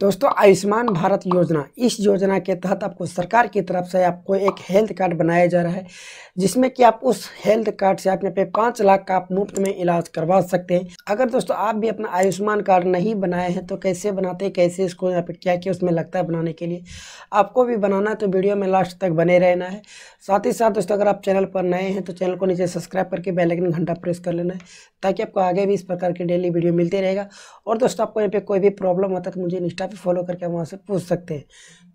दोस्तों आयुष्मान भारत योजना इस योजना के तहत आपको सरकार की तरफ से आपको एक हेल्थ कार्ड बनाया जा रहा है जिसमें कि आप उस हेल्थ कार्ड से आप यहाँ पे पाँच लाख का आप मुफ्त में इलाज करवा सकते हैं अगर दोस्तों आप भी अपना आयुष्मान कार्ड नहीं बनाए हैं तो कैसे बनाते हैं कैसे इसको यहाँ पे क्या क्या उसमें लगता है बनाने के लिए आपको भी बनाना है तो वीडियो में लास्ट तक बने रहना है साथ ही साथ दोस्तों अगर आप चैनल पर नए हैं तो चैनल को नीचे सब्सक्राइब करके बेलाइकन घंटा प्रेस कर लेना है ताकि आपको आगे भी इस प्रकार की डेली वीडियो मिलती रहेगा और दोस्तों आपको यहाँ पर कोई भी प्रॉब्लम होता है तो मुझे इंस्टा पे फॉलो करके वहाँ से पूछ सकते हैं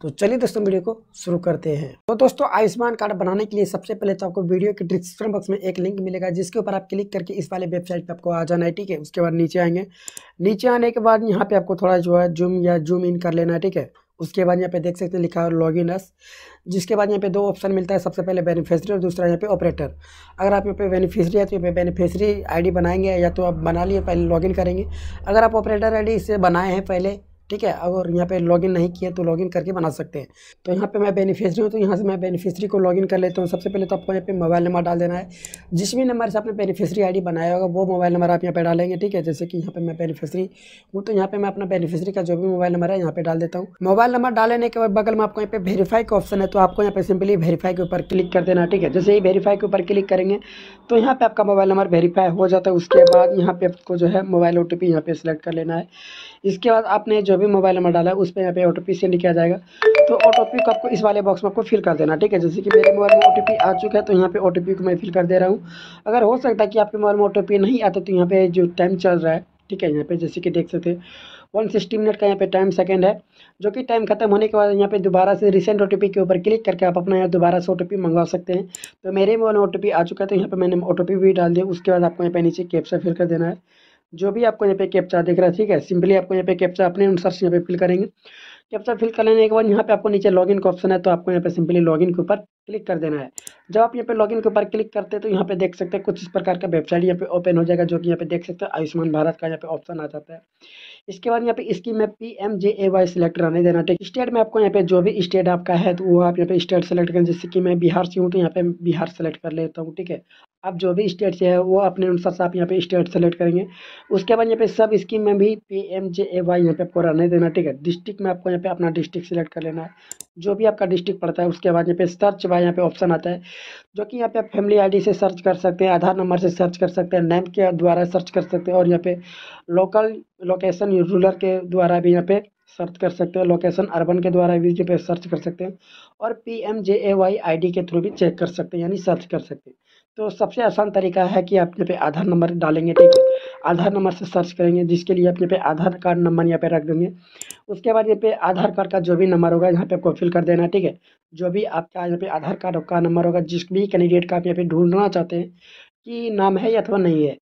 तो चलिए दोस्तों वीडियो को शुरू करते हैं तो दोस्तों आयुष्मान कार्ड बनाने के लिए सबसे पहले तो आपको वीडियो के डिस्क्रिप्शन बॉक्स में एक लिंक मिलेगा जिसके ऊपर आप क्लिक करके इस वाले वेबसाइट पर आपको आ जाना है ठीक है उसके बाद नीचे आएंगे नीचे आने के बाद यहाँ पर आपको थोड़ा जो है जूम या जूम इन कर लेना है ठीक है उसके बाद यहाँ पे देख सकते हैं लिखा है लॉग इन जिसके बाद यहाँ पे दो ऑप्शन मिलता है सबसे पहले बेनिफिशरी और दूसरा यहाँ पे ऑपरेटर अगर आप यहाँ पे बेनिफिशरी है तो यहाँ पे बेनिफिशरी आईडी बनाएंगे या तो आप बना लिए पहले लॉगिन करेंगे अगर आप ऑपरेटर आईडी इसे बनाए हैं पहले ठीक है अगर यहाँ पे लॉगिन नहीं किया तो लॉगिन करके बना सकते हैं तो यहाँ पे मैं बेनिफिशरी हूँ तो यहाँ से मैं बेनिफिशरी को लॉगिन कर लेता हूँ सबसे पहले तो आपको यहाँ पे मोबाइल नंबर डाल देना है जिस भी नंबर से आपने बेनिफिशरी आईडी बनाया होगा वो मोबाइल नंबर आप यहाँ पे डालेंगे ठीक है जैसे कि यहाँ पर मैं बेनिफिशरी हूँ तो यहाँ पे मैं अपना बेनिफिशरी का जो भी मोबाइल नंबर है यहाँ पे डाल देता हूँ मोबाइल नंबर डाल के बाद बगल में आपको यहाँ पे वेरीफाई का ऑप्शन है तो आपको यहाँ पे सिंपली वेरीफाई के ऊपर क्लिक कर देना ठीक है जैसे ही वेरीफाई के ऊपर क्लिक करेंगे तो यहाँ पर आपका मोबाइल नंबर वेरीफाई हो जाता है उसके बाद यहाँ पे आपको जो है मोबाइल ओ टी पी यहाँ पे सिलेक्ट कर लेना है इसके बाद आपने जो भी मोबाइल नंबर डाला है उस पर यहाँ पे ओ सेंड किया जाएगा तो ओ को आपको इस वाले बॉक्स में आपको फिल कर देना ठीक है जैसे कि मेरे मोबाइल में ओ आ चुका है तो यहाँ पे ओ को मैं फिल कर दे रहा हूँ अगर हो सकता है कि आपके मोबाइल में ओ नहीं आता तो यहाँ पे जो टाइम चल रहा है ठीक है यहाँ पे जैसे कि देख सकते वन सिक्सटी मिनट का यहाँ पे टाइम सेकंड है जो कि टाइम खत्म होने के बाद यहाँ पे दोबारा से रिसेंट ओटीपी के ऊपर क्लिक करके आप अपना यहाँ दोबारा से ओटीपी मंगवा सकते हैं तो मेरे मोबाइल में ओटीपी आ चुका है तो यहाँ पे मैंने ओटीपी भी डाल दिया उसके बाद आपको यहाँ पे नीचे कैप्सा फिल कर देना है जो भी आपको यहाँ पे कैप्चा देख रहा है ठीक है सिंपली आपको यहाँ पे कैप्चा अपने अनुसार से यहाँ पे फिल करेंगे कैप्चा फिल कर लेने के बाद यहाँ पे आपको नीचे लॉगिन का ऑप्शन है तो आपको यहाँ पे सिंपली लॉगिन के ऊपर क्लिक कर देना है जब आप यहाँ पे लॉगिन के ऊपर क्लिक करते हैं तो यहाँ पे देख सकते हैं कुछ इस प्रकार का वेबसाइट यहाँ पे ओपन हो जाएगा जो कि यहाँ पे देख सकते हैं आयुष्मान भारत का यहाँ पे ऑप्शन आ जाता है इसके बाद यहाँ पे स्कीम में P M J A Y select रहने देना है स्टेट में आपको यहाँ पे जो भी स्टेट आपका है तो वो आप यहाँ पे स्टेट सेलेक्ट करें जैसे कि मैं बिहार से हूँ तो यहाँ पे बिहार सेलेक्ट कर लेता हूँ ठीक है आप जो भी स्टेट से है वो अपने अनुसार से आप यहाँ पे स्टेट सेलेक्ट करेंगे उसके बाद यहाँ पे सब स्कीम में भी P M J A Y यहाँ पे आपको रहने देना ठीक है डिस्ट्रिक्ट में आपको यहाँ पे अपना डिस्ट्रिक्ट सेलेक्ट कर लेना है जो भी आपका डिस्ट्रिक्ट पड़ता है उसके बाद यहाँ पे सर्च वाई यहाँ पे ऑप्शन आता है जो कि यहाँ पे आप फैमिली आई से सर्च कर सकते हैं आधार नंबर से सर्च कर सकते हैं नैम के द्वारा सर्च कर सकते हैं और यहाँ पे लोकल लोकेशन रूरल के द्वारा भी यहाँ पे सर्च कर सकते हैं लोकेशन अर्बन के द्वारा भी जो पे सर्च कर सकते हैं और P M J A Y I D के थ्रू भी चेक कर सकते हैं यानी सर्च कर सकते हैं तो सबसे आसान तरीका है कि यहाँ पे आधार नंबर डालेंगे ठीक है आधार नंबर से सर्च करेंगे जिसके लिए अपने पे आधार कार्ड नंबर यहाँ पे रख देंगे उसके बाद यहाँ पे आधार कार्ड का जो भी नंबर होगा यहाँ पे आपको फिल कर देना ठीक है जो भी आपका यहाँ पे आधार कार्ड का नंबर होगा जिस भी कैंडिडेट का आप यहाँ पे ढूंढना चाहते हैं कि नाम है अथवा नहीं है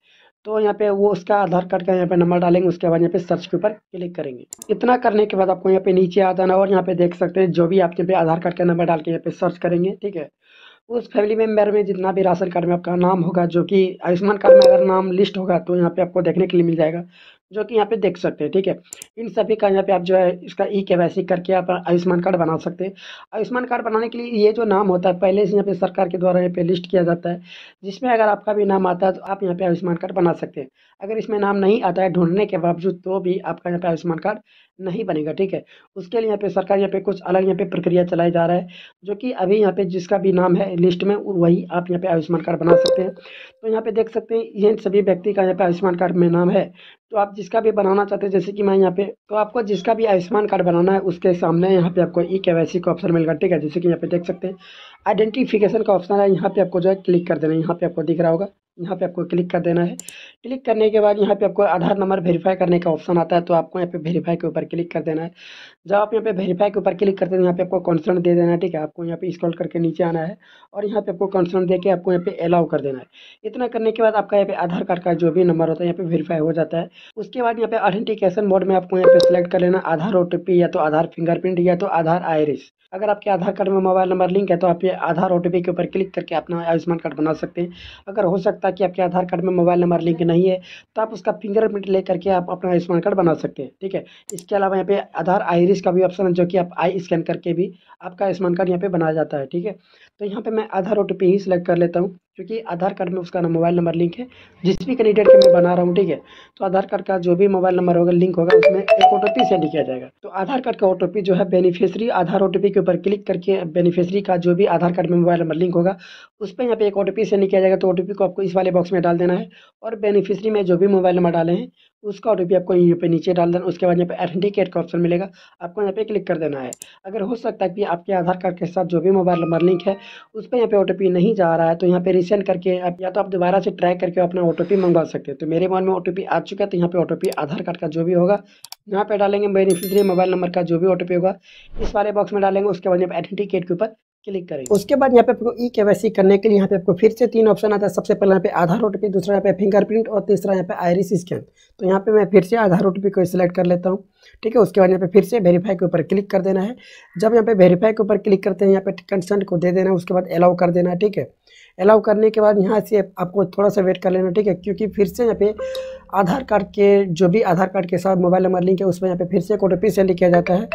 तो यहाँ पे वो उसका आधार कार्ड का यहाँ पे नंबर डालेंगे उसके बाद यहाँ पे सर्च के ऊपर क्लिक करेंगे इतना करने के बाद आपको यहाँ पे नीचे आ जाना और यहाँ पे देख सकते हैं जो भी आप यहाँ पे आधार कार्ड का नंबर डाल के यहाँ पे सर्च करेंगे ठीक है उस फैमिली मेम्बर में जितना भी राशन कार्ड में आपका नाम होगा जो कि आयुष्मान कार्ड में अगर नाम लिस्ट होगा तो यहाँ पे आपको देखने के लिए मिल जाएगा जो कि यहाँ पे देख सकते हैं ठीक है इन सभी का यहाँ पे आप जो है इसका ई के करके आप आयुष्मान कार्ड बना सकते हैं आयुष्मान कार्ड बनाने के लिए ये जो नाम होता है पहले से यहाँ पे सरकार के द्वारा यहाँ पे लिस्ट किया जाता है जिसमें अगर आपका भी नाम आता है तो आप यहाँ पे आयुष्मान कार्ड बना सकते हैं अगर इसमें नाम नहीं आता है ढूंढने के बावजूद तो भी आपका यहाँ पे आयुष्मान कार्ड नहीं बनेगा ठीक है उसके लिए यहाँ पे सरकार यहाँ पे कुछ अलग यहाँ पे प्रक्रिया चलाया जा रहा है जो कि अभी यहाँ पे जिसका भी नाम है लिस्ट में वही आप यहाँ पे आयुष्मान कार्ड बना सकते हैं तो यहाँ पे देख सकते हैं ये सभी व्यक्ति का यहाँ पे आयुष्मान कार्ड में नाम है तो आप जिसका भी बनाना चाहते हैं जैसे कि मैं यहाँ पे तो आपको जिसका भी आयुष्मान कार्ड बनाना है उसके सामने यहाँ पे आपको ई के का ऑप्शन मिलेगा ठीक है जैसे कि यहाँ पे देख सकते हैं आइडेंटिफिकेशन का ऑप्शन है यहाँ पे आपको जो है क्लिक कर देना यहाँ पे आपको दिख रहा होगा यहाँ पे आपको क्लिक कर देना है क्लिक करने के बाद यहाँ पे आपको आधार नंबर वेरीफाई करने का ऑप्शन आता है तो आपको यहाँ पे वेरीफाई के ऊपर क्लिक कर देना है जब आप यहाँ पे वेरीफाई के ऊपर क्लिक करते हैं यहाँ पे आपको कॉन्सर्न दे देना है ठीक है आपको यहाँ पे स्क्रॉल करके नीचे आना है और यहाँ पे आपको कॉन्सर्न दे के आपको यहाँ पे अलाउ कर देना है इतना करने के बाद आपका यहाँ पे आधार कार्ड का जो भी नंबर होता है यहाँ पे वेरीफाई हो जाता है उसके बाद यहाँ पे आइडेंटिकेशन मोड में आपको यहाँ पे सिलेक्ट कर लेना आधार ओ या तो आधार फिंगरप्रिंट या तो आधार आयरिस अगर आपके आधार कार्ड में मोबाइल नंबर लिंक है तो आप ये आधार ओ के ऊपर क्लिक करके अपना आयुष्मान कार्ड बना सकते हैं अगर हो सकता सकता कि आपके आधार कार्ड में मोबाइल नंबर लिंक नहीं है तो आप उसका फिंगरप्रिंट ले करके आप अपना आयुष्मान कार्ड बना सकते हैं ठीक है इसके अलावा यहाँ पे आधार आयरिस का भी ऑप्शन है जो कि आप आई स्कैन करके भी आपका आयुष्मान कार्ड यहाँ पे बनाया जाता है ठीक है तो यहाँ पर मैं आधार ओ ही सिलेक्ट कर लेता हूँ क्योंकि आधार कार्ड में उसका मोबाइल नंबर लिंक है जिस भी कैंडिडेट के मैं बना रहा हूँ ठीक है तो आधार कार्ड का जो भी मोबाइल नंबर होगा लिंक होगा उसमें एक ओ सेंड किया जाएगा तो आधार कार्ड का ओ जो है बेनिफिशरी आधार ओ के ऊपर क्लिक करके बेनिफिशरी का जो भी आधार कार्ड में मोबाइल नंबर लिंक होगा उस पर यहाँ पे एक ओ सेंड किया जाएगा तो ओ को आपको इस वाले बॉक्स में डाल देना है और बेनिफिशरी में जो भी मोबाइल नंबर डाले हैं उसका ओ आपको यहाँ पे नीचे डाल देना उसके बाद यहाँ पे एथेंटिकेट का ऑप्शन मिलेगा आपको यहाँ पे क्लिक कर देना है अगर हो सकता है कि आपके आधार कार्ड के साथ जो भी मोबाइल नंबर लिंक है उस पर यहाँ पे ओ नहीं जा रहा है तो यहाँ पे रिसेंड करके आप या तो आप दोबारा से ट्राई करके अपना ओ मंगवा सकते हैं तो मेरे मोबाइल में ओ आ चुका है तो यहाँ पे ओ आधार कार्ड का जो भी होगा यहाँ पे डालेंगे बेनिफिशरी मोबाइल नंबर का जो भी ओ होगा इस वाले बॉक्स में डालेंगे उसके बाद यहाँ पे आइडेंटिकेट के ऊपर क्लिक करें उसके बाद यहाँ पे आपको ई सी करने के लिए यहाँ पे आपको फिर से तीन ऑप्शन आता है सबसे पहले यहाँ पे आधार ओ दूसरा यहाँ पे फिंगरप्रिंट और तीसरा यहाँ पे आयरिस स्कैन तो यहाँ पे मैं फिर से आधार ओ को सिलेक्ट कर लेता हूँ ठीक है उसके बाद यहाँ पे फिर से वेरीफाई के ऊपर क्लिक कर देना है जब यहाँ पे वेरीफाई के ऊपर क्लिक करते हैं यहाँ पे कंसेंट को दे देना है उसके बाद अलाउ कर देना है ठीक है अलाउ करने के बाद यहाँ से आपको थोड़ा सा वेट कर लेना ठीक है क्योंकि फिर से यहाँ पे आधार कार्ड के जो भी आधार कार्ड के साथ मोबाइल नंबर लिंक है उसमें यहाँ पे फिर से एक ओ सेंड किया जाता है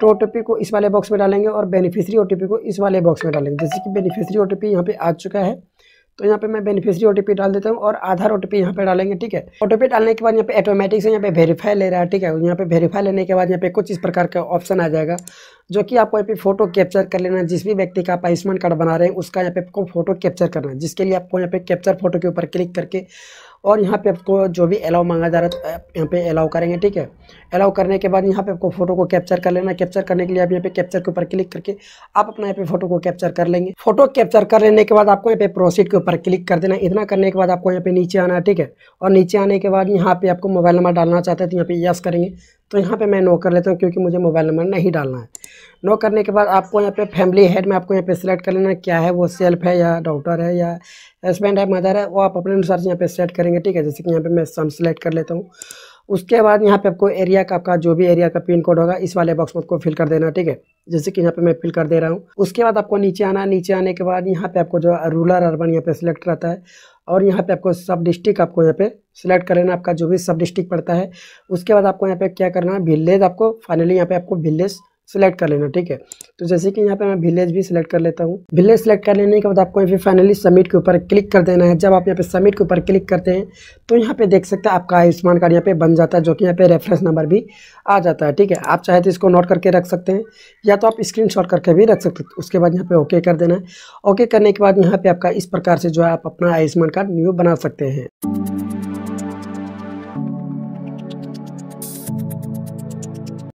तो ओ को इस वाले बॉक्स में डालेंगे और बेनिफिशरी ओ को इस वाले बॉक्स में डालेंगे जैसे कि बेनिफिशरी ओ टी यहाँ पे आ चुका है तो यहाँ पे मैं बेनिफिशरी ओ डाल देता हूँ और आधार ओ टी यहाँ पर डालेंगे ठीक है ओ डालने के बाद यहाँ पे ऑटोमेटिक से यहाँ पे वेरीफाई ले रहा है ठीक है यहाँ पे वेरीफाई लेने के बाद यहाँ पे कुछ इस प्रकार का ऑप्शन आ जाएगा जो कि आपको यहाँ पे फोटो कैप्चर कर लेना है जिस भी व्यक्ति का आप आयुष्मान कार्ड बना रहे हैं उसका यहाँ पे आपको फोटो कैप्चर करना है जिसके लिए आपको यहाँ पे कैप्चर फोटो के ऊपर क्लिक करके और यहाँ पे आपको जो भी अलाउ मांगा जा रहा है यहाँ पे अलाउ करेंगे ठीक है अलाउ करने के बाद यहाँ पे आपको फोटो को कैप्चर कर लेना कैप्चर करने के लिए आप यहाँ पे कैप्चर के ऊपर क्लिक करके आप अपना यहाँ पे फोटो को कैप्चर कर लेंगे फोटो कैप्चर कर लेने के बाद आपको यहाँ पे प्रोसीड के ऊपर क्लिक कर देना इतना करने के बाद आपको यहाँ पे नीचे आना है ठीक है और नीचे आने के बाद यहाँ पे आपको मोबाइल नंबर डालना चाहते हैं तो यहाँ पे यस करेंगे तो यहाँ पे मैं नो कर लेता हूँ क्योंकि मुझे मोबाइल नंबर नहीं डालना है नो करने के बाद आपको यहाँ पे फैमिली हेड में आपको यहाँ पे सिलेक्ट कर लेना है क्या है वो सेल्फ है या डॉटर है या हस्बैंड है मदर है वो आप अपने अनुसार यहाँ पे सेलेक्ट करेंगे ठीक है जैसे कि यहाँ पे मैं सन सेलेक्ट कर लेता हूँ उसके बाद यहाँ पे आपको एरिया का आपका जो भी एरिया का पिन कोड होगा इस वाले बॉक्स में आपको फिल कर देना ठीक है जैसे कि यहाँ पे मैं फिल कर दे रहा हूँ उसके बाद आपको नीचे आना नीचे आने के बाद यहाँ पे आपको जो रूरल अर्बन यहाँ पे सिलेक्ट रहता है और यहाँ पे आपको सब डिस्ट्रिक्ट आपको यहाँ पे सिलेक्ट कर लेना आपका जो भी सब डिस्ट्रिक्ट पड़ता है उसके बाद आपको यहाँ पे क्या करना है विलेज आपको फाइनली यहाँ पे आपको विलेज सिलेक्ट कर लेना ठीक है तो जैसे कि यहाँ पे मैं विलेज भी सिलेक्ट कर लेता हूँ विलेज सिलेक्ट कर लेने के बाद आपको यहाँ पे फाइनली सबमिट के ऊपर क्लिक कर देना है जब आप यहाँ पे सबमिट के ऊपर क्लिक करते हैं तो यहाँ पे देख सकते हैं आपका आयुष्मान कार्ड यहाँ पे बन जाता है जो कि यहाँ पे रेफरेंस नंबर भी आ जाता है ठीक है आप चाहे तो इसको नोट करके रख सकते हैं या तो आप स्क्रीन करके भी रख सकते हैं उसके बाद यहाँ पे ओके कर देना है ओके करने के बाद यहाँ पे आपका इस प्रकार से जो है आप अपना आयुष्मान कार्ड न्यू बना सकते हैं